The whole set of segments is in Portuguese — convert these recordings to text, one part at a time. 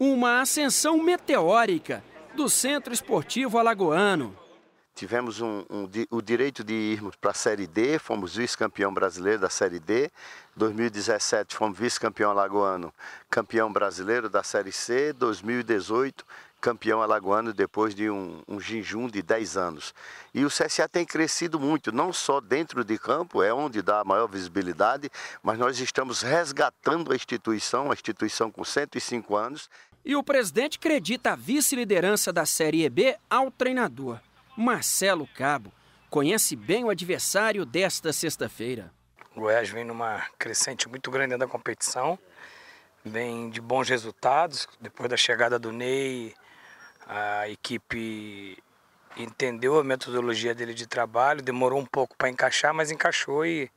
uma ascensão meteórica do Centro Esportivo Alagoano. Tivemos um, um, o direito de irmos para a Série D, fomos vice-campeão brasileiro da Série D. 2017 fomos vice-campeão alagoano, campeão brasileiro da Série C. 2018 campeão alagoano depois de um, um jejum de 10 anos. E o CSA tem crescido muito, não só dentro de campo, é onde dá a maior visibilidade, mas nós estamos resgatando a instituição, a instituição com 105 anos. E o presidente acredita a vice-liderança da Série B ao treinador. Marcelo Cabo conhece bem o adversário desta sexta-feira. O Goiás vem numa crescente muito grande da competição, vem de bons resultados. Depois da chegada do Ney, a equipe entendeu a metodologia dele de trabalho, demorou um pouco para encaixar, mas encaixou e,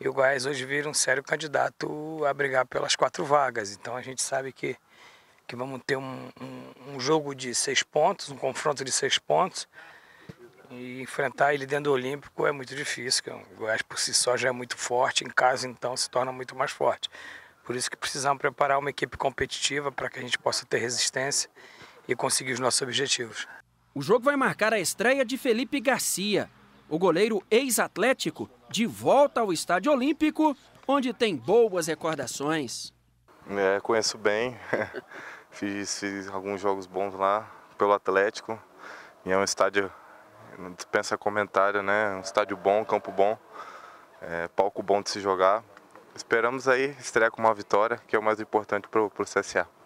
e o Goiás hoje vira um sério candidato a brigar pelas quatro vagas. Então a gente sabe que que vamos ter um, um, um, jogo de seis pontos, um confronto de seis pontos. E enfrentar ele dentro do Olímpico é muito difícil, o Goiás por si só já é muito forte, em casa então se torna muito mais forte. Por isso que precisamos preparar uma equipe competitiva para que a gente possa ter resistência e conseguir os nossos objetivos. O jogo vai marcar a estreia de Felipe Garcia, o goleiro ex-atlético, de volta ao Estádio Olímpico, onde tem boas recordações. É, conheço bem. Fiz, fiz alguns jogos bons lá pelo Atlético. E é um estádio, não dispensa comentário, né? Um estádio bom, campo bom, é, palco bom de se jogar. Esperamos aí estrear com uma vitória, que é o mais importante para o CSA.